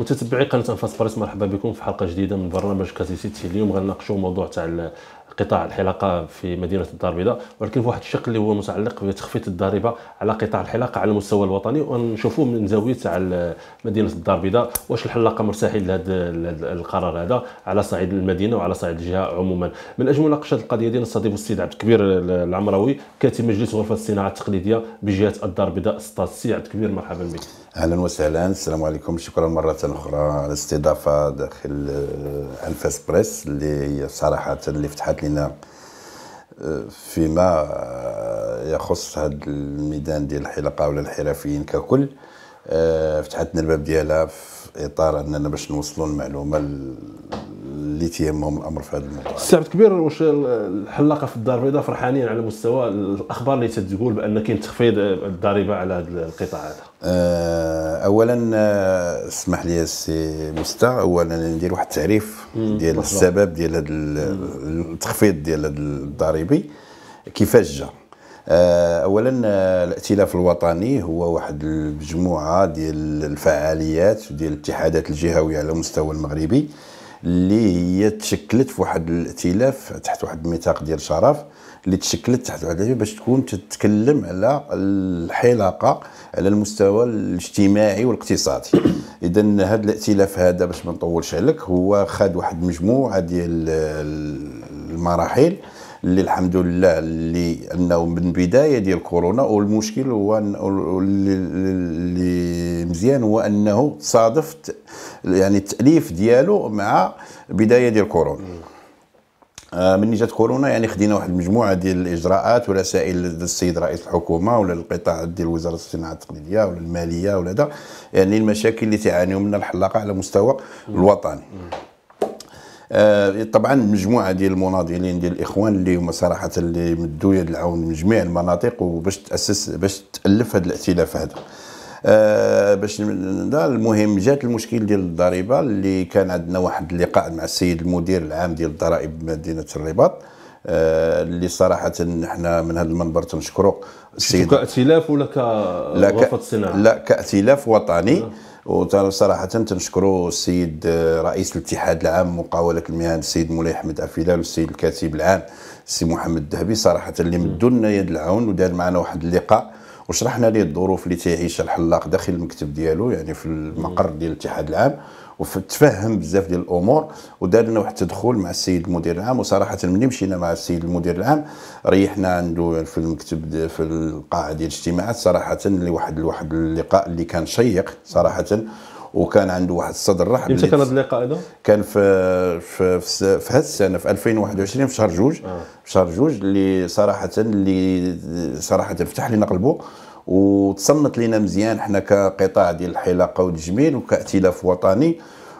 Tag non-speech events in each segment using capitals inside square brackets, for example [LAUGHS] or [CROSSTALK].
متتبعي قناه انفاس باريس مرحبا بكم في حلقه جديده من برنامج كازيسيتي اليوم غنناقشوا موضوع تاع قطاع الحلاقه في مدينه الدار البيضاء ولكن في واحد الشق اللي هو متعلق بتخفيض الضريبه على قطاع الحلاقه على المستوى الوطني ونشوفوا من زاويه على مدينه الدار البيضاء واش الحلاقه مرتاحين لهذا القرار هذا على صعيد المدينه وعلى صعيد الجهه عموما من اجل مناقشه القضيه دي نستضيف السيد عبد الكبير العمراوي كاتب مجلس غرفه الصناعه التقليديه بجهه الدار البيضاء استاذ سي عبد الكبير مرحبا بك اهلا وسهلا السلام عليكم شكرا مره اخرى على الاستضافه داخل الفاس بريس اللي صراحه اللي فتحت وضحت لنا آه، فيما آه، يخص هذا الميدان ديال الحلقه ولا الحرفيين ككل آه، فتحت لنا الباب ديالها اطار اننا باش نوصلوا المعلومه اللي تيهمهم الامر في هذا الموضوع استاذ كبير واش الحلاقه في الدار البيضاء فرحانين على مستوى الاخبار اللي تتقول بان كاين تخفيض الضريبه على هذا القطاع هذا آه، اولا آه، اسمح لي السي مستا اولا ندير واحد التعريف ديال السبب ديال هذا التخفيض ديال هذا الضريبي كيفاش جا آه، اولا آه، الائتلاف الوطني هو واحد المجموعه ديال الفعاليات ديال الاتحادات الجهويه على المستوى المغربي اللي هي تشكلت في واحد الائتلاف تحت واحد الميثاق ديال شرف اللي تشكلت تحت واحد باش تكون تتكلم على الحلاقه على المستوى الاجتماعي والاقتصادي اذا هذا الائتلاف هذا باش ما نطولش عليك هو خد واحد مجموعه ديال المراحل اللي الحمد لله اللي انه من بدايه ديال كورونا والمشكل هو اللي مزيان هو انه صادفت يعني التاليف ديالو مع بدايه ديال كورونا من آه، جات كورونا يعني خدينا واحد المجموعه ديال الاجراءات ورسائل للسيد رئيس الحكومه ولا القطاع ديال وزاره الصناعه التقليديه ولا الماليه ولا هذا يعني المشاكل اللي تعانيو منها الحلاقه على مستوى الوطني آه، طبعا مجموعه ديال المناضلين ديال الاخوان اللي هما صراحه اللي مدوا يد العون من جميع المناطق وباش تاسس باش تالف هذا الائتلاف هذا آه باش المهم جات المشكل ديال الضريبه اللي كان عندنا واحد اللقاء مع السيد المدير العام ديال الضرائب بمدينه الرباط آه اللي صراحه احنا من هذا المنبر تنشكرو السيد كائتلاف ولا كوفد الصناعه لا كائتلاف وطني آه. وصراحة تنشكروا السيد آه، رئيس الاتحاد العام مقاولة المهن السيد مولاي حمد أفيلال والسيد الكاتب العام السي محمد الذهبي صراحة اللي مدوا لنا يد العون ودار معنا واحد اللقاء وشرحنا ليه الظروف اللي تيعيشها الحلاق داخل المكتب ديالو يعني في المقر ديال الاتحاد العام وتفهم بزاف ديال الامور ودار لنا واحد التدخل مع السيد المدير العام وصراحه ملي مشينا مع السيد المدير العام ريحنا عنده في المكتب في القاعه ديال الاجتماعات صراحه لواحد واحد اللقاء اللي كان شيق صراحه وكان عنده واحد الصدر رحب امتى كان هذا اللقاء هذا؟ كان في في في, في هذه السنه في 2021 في شهر جوج آه. في شهر جوج اللي صراحه اللي صراحه فتح لنا قلبه وتصنت لينا مزيان حنا كقطاع ديال الحلاقه والتجميل وكائتلاف وطني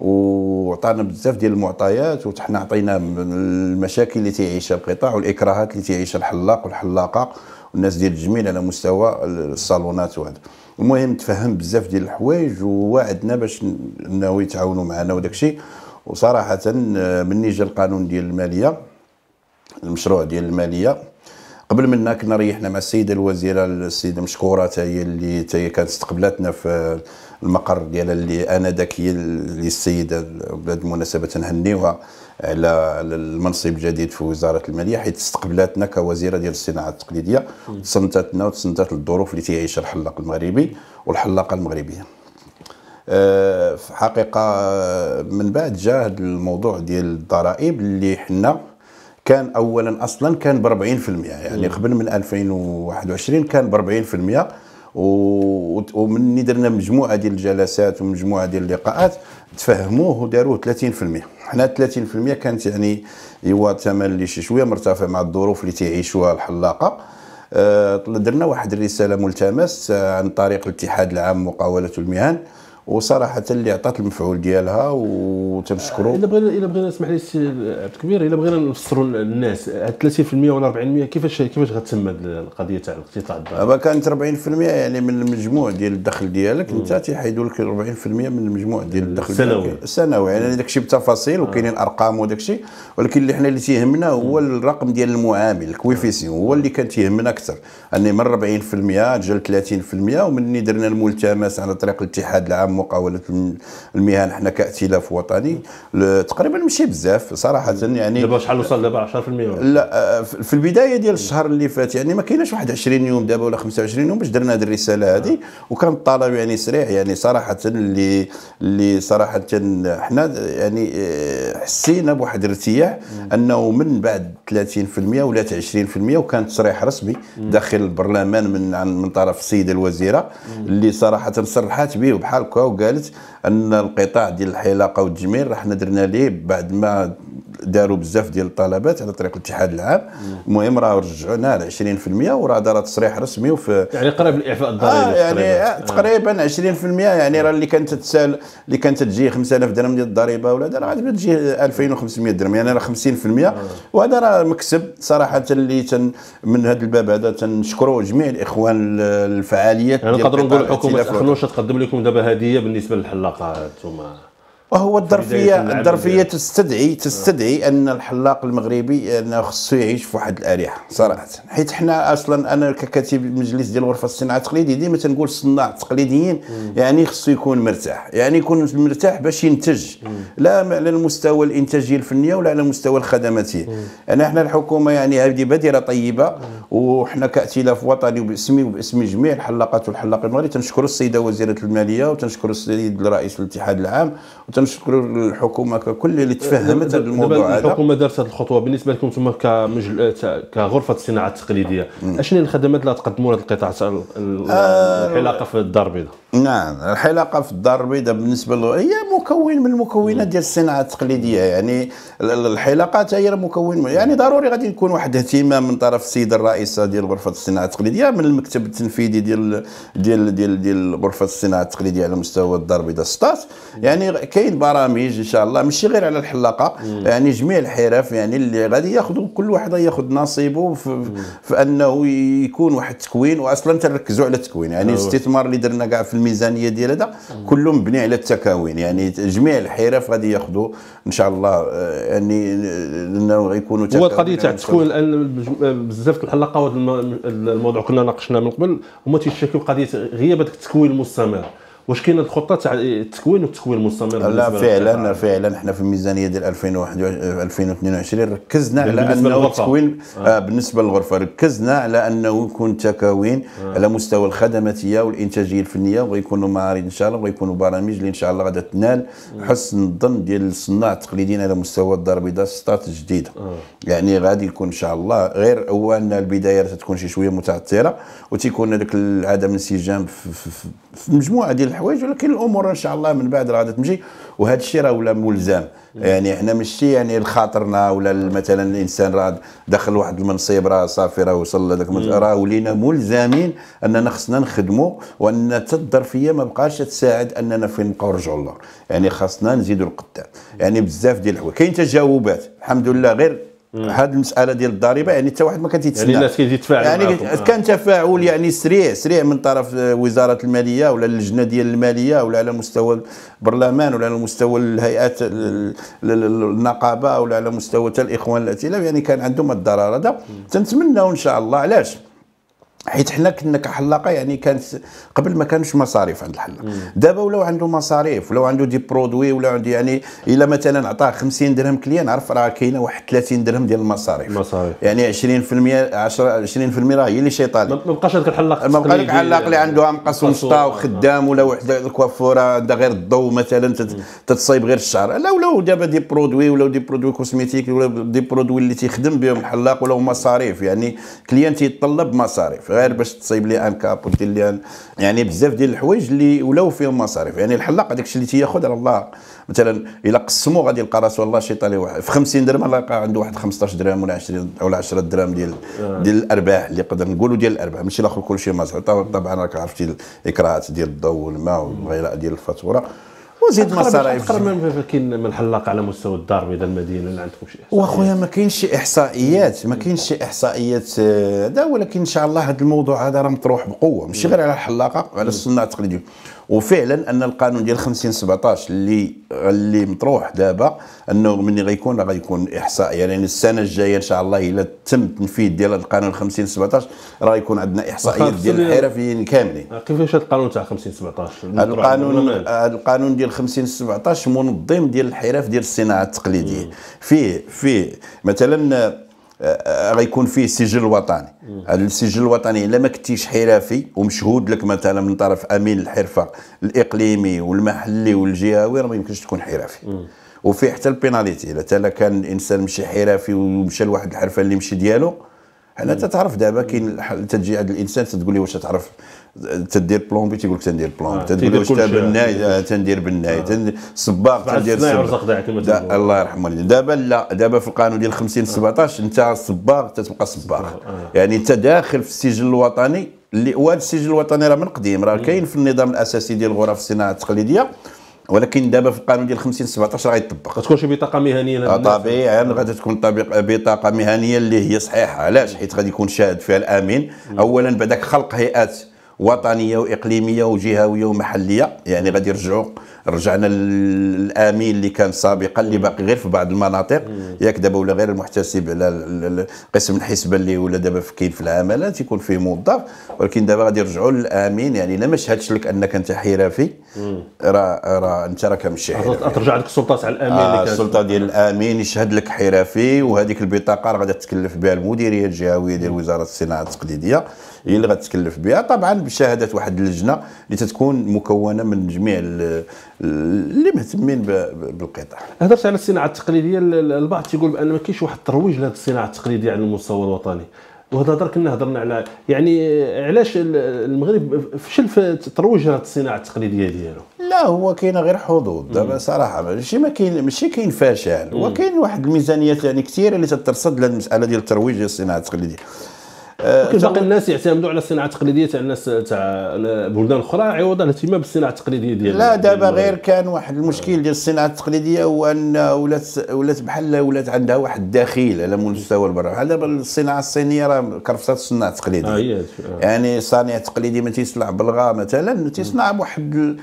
وعطانا بزاف ديال المعطيات وحنا عطينا المشاكل اللي تيعيشها القطاع والاكراهات اللي تيعيشها الحلاق والحلاقه والناس ديال التجميل على مستوى الصالونات وهذا المهم تفهم بزاف ديال الحوايج ووعدنا باش انه يتعاونوا معنا وداك الشيء وصراحه آه، مني جا القانون ديال الماليه المشروع ديال الماليه قبل منا كنا ريحنا مع السيده الوزيره السيده مشكوره تا هي اللي تا هي كانت استقبلتنا في المقر ديالها اللي انذاك هي السيده بهذه المناسبه نهنيوها على المنصب الجديد في وزاره الماليه حيث استقبلتنا كوزيره ديال الصناعه التقليديه وتصنتاتنا وتصنتت الظروف اللي تيعيش الحلاق المغربي والحلاقه المغربيه آه، في حقيقه من بعد جاء هذا الموضوع ديال الضرائب اللي حنا كان اولا اصلا كان ب 40% يعني قبل من 2021 كان ب 40% ومني درنا مجموعه ديال الجلسات ومجموعه ديال اللقاءات تفهموه وداروه 30% حنا 30% كانت يعني ايوا ثمن اللي شي شويه مرتفع مع الظروف اللي تيعيشوها الحلاقه أه درنا واحد الرساله ملتمس عن طريق الاتحاد العام مقاوله المهن وصراحه اللي عطات المفعول ديالها وتنشكرو الا بغينا الا بغينا اسمح لي سي عبد الكبير الا بغينا نفسروا للناس هاد 30% ولا 40% كيفاش كيفاش غتسمى القضيه تاع الاقتطاع الضريبي كانت 40% يعني من المجموع ديال الدخل ديالك انت تيحيدوا لك 40% من المجموع ديال الدخل السنوي السنوي يعني داك الشيء بالتفاصيل وكاينين آه. ارقام وداك الشيء ولكن اللي حنا اللي تيهمنا هو الرقم ديال المعامل الكويفيسيون هو اللي كان تيهمنا اكثر اني من 40% تجا ل 30% ومني درنا الملتمس على طريق الاتحاد العام مقاوله المهن حنا كائتلاف وطني تقريبا ماشي بزاف صراحه يعني دابا شحال وصل دابا 10% لا آه، في البدايه ديال الشهر اللي فات يعني ما كايناش واحد 20 يوم دابا ولا 25 يوم باش درنا هذه الرساله هذه وكان الطلب يعني سريع يعني صراحه اللي اللي صراحه حنا يعني آه، حسينا بواحد الارتياح انه من بعد 30% ولات 20% وكان تصريح رسمي داخل البرلمان من من طرف السيده الوزيره اللي صراحه صرحات به هكا وقالت ان القطاع ديال الحلاقه والتجميل راح حنا درنا ليه بعد ما داروا بزاف ديال الطلبات على طريق الاتحاد العام المهم راه رجعونا على 20% وراه دار تصريح رسمي وفي يعني قريب الاعفاء الضريبي آه يعني آه، تقريبا آه. 20% يعني راه اللي كانت تسال اللي كانت تجي 5000 درهم ديال الضريبه ولا راه غادي تجي 2500 درهم يعني راه 50% آه. وهذا راه مكسب صراحه اللي تن من هذا الباب هذا تنشكروا جميع الاخوان الفعاليات يعني نقدروا نقولوا الحكومه تقدم لكم دابا هديه بالنسبه للحلاقه انتم وهو الظرفيه الظرفيه تستدعي آه. تستدعي ان الحلاق المغربي انه خصو يعيش في واحد الاريحه صراحه حيت حنا اصلا انا ككاتب المجلس ديال غرفه الصناعه التقليديه ديما تنقول الصناع التقليديين يعني خصو يكون مرتاح يعني يكون مرتاح باش ينتج لا على المستوى الانتاجيه الفنيه ولا على المستوى الخدماتي انا حنا الحكومه يعني هذه بادره طيبه وحنا كائتلاف وطني وباسمي وباسم جميع الحلاقات والحلاق المغربي تنشكر السيده وزيره الماليه وتنشكر السيد الرئيس الاتحاد العام وتنشكر تنشكر الحكومه ككل اللي تفهمت هذا الموضوع هذا الحكومه دارت هذه الخطوه بالنسبه لكم ثم كمجل... كغرفه الصناعه التقليديه اشنو الخدمات اللي تقدموا لهذا القطاع آه، الحلاقه في الدار البيضاء نعم الحلاقه في الدار البيضاء بالنسبه له هي مكون من المكونات ديال الصناعه التقليديه يعني الحلاقه هي مكون يعني ضروري غادي يكون واحد اهتمام من طرف السيده الرئيسه ديال غرفه الصناعه التقليديه من المكتب التنفيذي ديال ديال ديال, ديال غرفه الصناعه التقليديه على مستوى الدار البيضاء 16 يعني كاين كاين برامج ان شاء الله ماشي غير على الحلاقه مم. يعني جميع الحرف يعني اللي غادي ياخذوا كل واحد ياخذ نصيبه في, في انه يكون واحد التكوين واصلا تركزوا على التكوين يعني الاستثمار اللي درنا كاع في الميزانيه ديال هذا كله مبني على التكاوين يعني جميع الحرف غادي ياخذوا ان شاء الله آه، يعني آه، انه غيكونوا هو القضيه تاع التكوين بزاف الحلاقه الموضوع كنا ناقشناه من قبل هما تيشكوا قضيه غياب التكوين المستمر واش كاين الخطه تاع التكوين والتكوين المستمر لا فعلا فعلا حنا في الميزانيه ديال 2021 ركزنا على انه التكوين آه. آه. بالنسبه للغرفه ركزنا على انه يكون تكوين آه. على مستوى الخدماتيه والانتاجيه الفنيه وغيكونوا معارض ان شاء الله وغيكونوا برامج اللي ان شاء الله غادا تنال آه. حسن الظن ديال الصناع التقليديين على مستوى الدار البيضاء ستات جديده آه. يعني غادي يكون ان شاء الله غير هو ان البدايه تكون شي شويه متعثره وتيكون هذاك عدم الانسجام في, في, في مجموعه ديال الحوايج ولكن الامور ان شاء الله من بعد راه غادي تمشي وهذا الشيء راه ولا ملزم يعني احنا ماشي يعني لخاطرنا ولا مثلا الانسان راه دخل واحد المنصب راه صافي راه وصل لهذاك راه ولينا ملزمين اننا خصنا نخدموا وان حتى الظرفيه ما بقاش تساعد اننا فين نبقاو نرجعوا للور يعني خصنا نزيدوا القدام يعني بزاف ديال الحوايج كاين تجاوبات الحمد لله غير هذه المساله ديال الضريبه يعني حتى واحد ما كان تيتسنى يعني الناس كيتفاعلوا يعني معكم. آه. كان تفاعل يعني سريع سريع من طرف وزاره الماليه ولا اللجنه ديال الماليه ولا على مستوى البرلمان ولا على مستوى الهيئات النقابه ولا على مستوى حتى الاخوان الائتلاف يعني كان عندهم الضرر هذا تنتمناو ان شاء الله علاش حيت حنا كنا كحلاقه يعني كانت قبل ما كانش مصاريف عند الحلاق دابا ولاو عنده مصاريف ولاو عنده دي برودوي ولا عنده يعني الا مثلا عطاه 50 درهم كليان عرف راه كاينه واحد 30 درهم ديال المصاريف مصاريف يعني 20% 10 20% راه هي اللي شيطان ما بقاش هذاك الحلاق ما بقاش الحلاق اللي عنده مقص يعني. ومشطه وخدام ولا واحد آه. الكوافوره عندها غير الضو مثلا تتصايب غير الشعر لا ولاو دابا دي برودوي ولاو دي برودوي كوسميتيك ولا دي برودوي اللي تيخدم بهم الحلاق ولاو مصاريف يعني كليان تيطلب مصاريف غير باش تصيب لي ان كاب ودير لي يعني بزاف ديال الحوايج اللي ولاو فيهم مصاريف يعني الحلاق هذاك الشيء اللي تياخذ على الله مثلا الا قسموا غادي يلقى راسه والله شي طالي في 50 درهم يلقى عنده واحد 15 درهم ولا 20 ولا 10 درهم ديال آه. ديال الارباح اللي نقدر نقولوا ديال الارباح ماشي الاخر كلشي مصاريف طبعا راك عرفتي الاكراهات ديال الضوء والماء والغيراء ديال الفاتوره وزيد مصاريف اكثر من كاين من حلاق على مستوى الدار البيضاء المدينه اللي عندكم شي احصائيات واخويا ما كاينش شي احصائيات ما كاينش شي احصائيات هذا آه، ولكن ان شاء الله هذا الموضوع هذا راه مطروح بقوه ماشي غير على الحلاقه على الصناع التقليدي وفعلا ان القانون ديال 50 17 اللي اللي مطروح دابا انه ملي غيكون غيكون احصاء يعني السنه الجايه ان شاء الله الا تم التنفيذ ديال القانون 50 17 راه يكون عندنا احصائيات ديال الحرفيين كاملين كيفاش هذا القانون تاع 50 17 القانون القانون ديال 50 17 منظم ديال الحرف ديال الصناعه التقليديه فيه فيه مثلا آه، غيكون فيه سجل وطني هذا السجل الوطني الا ما كنتيش حرفي ومشهود لك مثلا من طرف امين الحرفه الاقليمي والمحلي والجهوي راه ما يمكنش تكون حرفي وفي حتى البيناليتي الا كان الانسان مشي حرفي ومشى لواحد الحرفه اللي مشي ديالو حنا تتعرف دابا كاين تجي عند الانسان تتقول لي واش تعرف تدير بلومبي آه، تيقول لك آه، تندير بلومبي تدير واش بناي تندير بناي صباغ تندير صباغ الله يرحم والديك دابا لا دابا في القانون ديال 50 17 آه. انت صباغ تتبقى صباغ يعني انت داخل في السجل الوطني اللي وهذا السجل الوطني راه من قديم راه كاين في النظام الاساسي ديال الغرف الصناعه التقليديه ولكن دابا في القانون ديال 50 17 راه يطبق غتكون شي بطاقه مهنيه طبيعي غادي تكون بطاقه مهنيه اللي هي صحيحه علاش حيت غادي يكون شاهد فيها الامين اولا بعدك خلق هيئات وطنيه واقليميه وجهويه ومحليه يعني غادي يرجعوا رجعنا للامين اللي كان سابقا اللي باقي غير في بعض المناطق ياك دابا ولا غير المحتسب على قسم الحسبه اللي ولا دابا في كاين في العمالات يكون فيه موظف ولكن دابا غادي يرجعوا للامين يعني الا ما شهدش لك انك انت حرفي راه راه انت راه كمشي ترجع يعني. لك السلطه تاع الامين آه السلطه ديال الامين يشهد لك حرفي وهذيك البطاقه راه غادي تكلف بها المديريه الجهويه ديال وزاره الصناعه التقليديه هي اللي غتكلف بها طبعا بشهاده واحد اللجنه اللي تتكون مكونه من جميع اللي مهتمين بالقطاع هضرت على الصناعه التقليديه البعض تيقول بان ما كاينش واحد الترويج لهذه الصناعه التقليديه على المستوى الوطني وهذا هضر كنا هضرنا على يعني علاش المغرب فشل في ترويج هذه الصناعه التقليديه ديالو لا هو كاين غير حظوظ دابا صراحه ماشي ما كاين ماشي كاين فشل وكاين واحد الميزانيات يعني كثيره اللي تترصد للمساله ديال الترويج للصناعه الصناعه التقليديه آه باقي الناس يعتمدوا على الصناعه التقليديه تاع الناس تاع بلدان اخرى عوض الاهتمام بالصناعه التقليديه ديالنا لا دابا غير كان واحد المشكل ديال الصناعه التقليديه هو ان ولات ولات بحال ولات عندها واحد الدخيل على مستوى البر بحال دابا الصناعه الصينيه راه كرفصات الصناعه التقليديه آه يعني الصانع التقليدي ما تيصنع بلغه مثلا تيصنع بواحد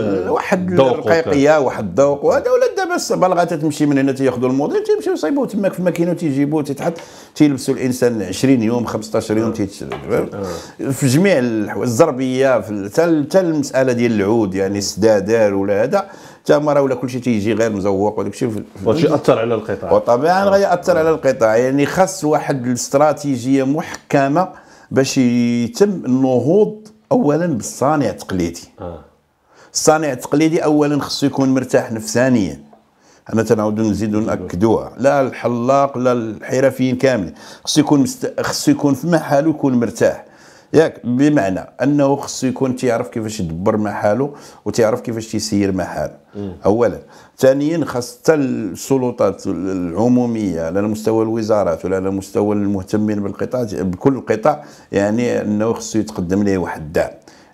آه، واحد الرقيقيه واحد الذوق وهذا ولا دابا بلغه تتمشي من هنا تياخذوا الموديل تيمشيو يصيبوه تماك في الماكينه تيجيبوه تيتحط تيلبسوا الانسان 20 يوم 15 البشري هم فهمت في جميع الحوايج الزربيه حتى حتى المساله ديال العود يعني السدادار ولا هذا حتى هما راه ولا كلشي تيجي غير مزوق وداك الشيء وشي اثر على القطاع وطبعا آه. غيأثر على القطاع يعني خاص واحد الاستراتيجيه محكمه باش يتم النهوض اولا بالصانع التقليدي آه. الصانع التقليدي اولا خصو يكون مرتاح نفسانيا أنا تنعاودو نزيدو نأكدوها لا الحلاق لا الحرفيين كاملين خصو يكون مست... خصو يكون في محله يكون مرتاح ياك بمعنى انه خصو يكون تيعرف كيفاش يدبر محاله وتيعرف كيفاش تيسير محاله اولا ثانيا خاص حتى السلطات العموميه على مستوى الوزارات ولا على مستوى المهتمين بالقطاع بكل قطاع يعني انه خصو يتقدم ليه واحد الدعم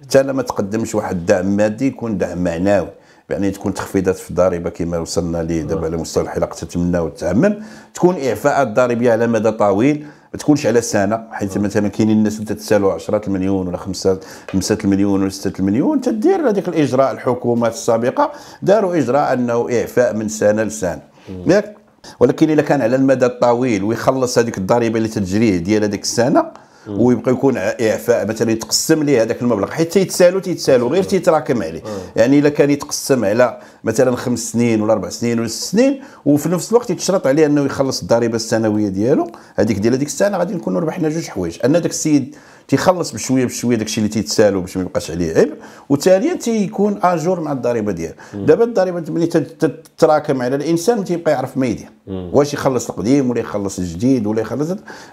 حتى لما تقدمش واحد الدعم مادي يكون دعم معنوي يعني تكون تخفيضات في الضريبه كما وصلنا ليه دابا على آه. مستوى الحلقه تتمناو وتتعمم تكون اعفاءات ضريبيه على مدى طويل ما تكونش على سنه حيت آه. مثلا كاينين الناس اللي تتسالوا 10 المليون ولا 5 5 المليون ولا 6 المليون تدير هذيك الاجراء الحكومات السابقه داروا اجراء انه اعفاء من سنه لسنه آه. ياك ولكن اذا كان على المدى الطويل ويخلص هذيك الضريبه اللي تتجريه ديال هذيك السنه ويبقى يكون اعفاء مثلا يتقسم ليه هذاك المبلغ حيت تيتسالو تيتسالو غير تيتراكم عليه يعني الا كان يتقسم على مثلا خمس سنين ولا اربع سنين ولا ست سنين وفي نفس الوقت يتشرط عليه انه يخلص الضريبه السنويه ديالو هذيك ديال هذيك السنه غادي نكونوا ربحنا جوج حوايج ان ذاك السيد تيخلص بشويه بشويه داكشي اللي تيتسالو باش ما يبقاش عليه عيب وثانيا تيكون اجور مع الضريبه ديالو دابا الضريبه ملي تتراكم على الانسان تيبقى يعرف ما يدير واش يخلص القديم ولا يخلص الجديد ولا يخلص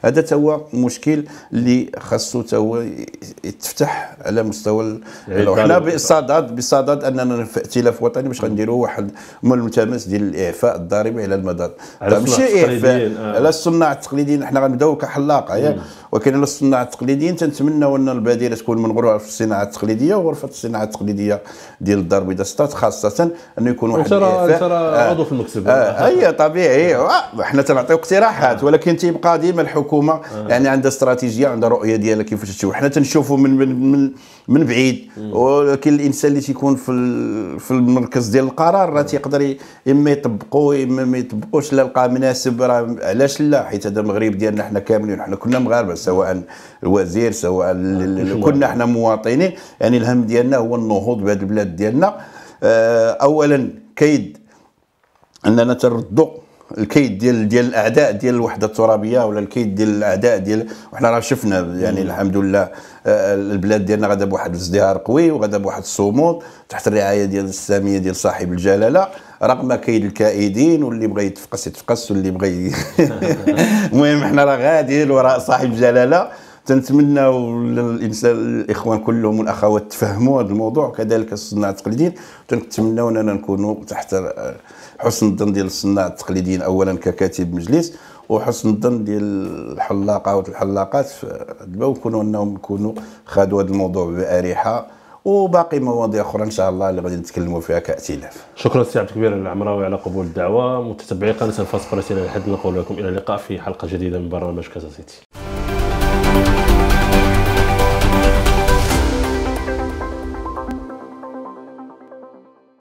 هذا تا هو مشكل اللي خاصو تا هو يتفتح على مستوى حنا بصدد بصدد اننا في ائتلاف وطني باش غنديروا واحد من الملتمس ديال الاعفاء الضريبي على المدار ماشي اعفاء آه. على الصناع التقليديين حنا غنبداو كحلاقه ولكن الصناعه التقليديين تنتمناو ان البديله تكون من غرفه الصناعه التقليديه وغرفه الصناعه التقليديه ديال الدار البيضاء ستات خاصه انه يكون واحد ترى ترى آه. عضو في المكتب آه. اي طبيعي حنا تنعطيو اقتراحات ولكن تيبقى ديما الحكومه آه. يعني عندها استراتيجيه عندها رؤيه ديالها كيفاش تشوف حنا تنشوفوا من من, من من بعيد ولكن الانسان اللي تيكون في في المركز ديال القرار راه تيقدر اما يطبقوا اما ما يطبقوش لا لقى مناسب راه علاش لا حيت هذا المغرب ديالنا حنا كاملين حنا كنا مغاربه سواء الوزير سواء كنا حنا مواطنين يعني الهم ديالنا هو النهوض بهذه البلاد ديالنا آه، اولا كيد اننا تردوا الكيد ديال ديال الاعداء ديال الوحده الترابيه ولا الكيد ديال الاعداء ديال وحنا راه شفنا يعني الحمد لله آه، آه، البلاد ديالنا غادا بواحد الازدهار قوي وغادا بواحد الصمود تحت الرعايه ديال الساميه ديال صاحب الجلاله رغم كيد الكائدين واللي بغى يتفقس يتفقس واللي بغى [LAUGHS] المهم حنا راه غاديين وراء صاحب الجلاله تنتمناو للانسان الاخوان كلهم والاخوات تفهموا هذا الموضوع وكذلك الصناع التقليديين تنتمناو اننا نكونوا تحت آه، حسن الظن ديال الصناع التقليديين اولا ككاتب مجلس وحسن الظن ديال الحلاقه والحلاقات ونكونوا انهم يكونوا خادوا هذا الموضوع باريحه وباقي مواضيع اخرى ان شاء الله اللي غادي نتكلموا فيها كائتلاف شكرا سي عبد الكبير العمراوي على قبول الدعوه متتبعي قناه الفاس الى لحد نقول لكم الى اللقاء في حلقه جديده من برنامج كازا سيتي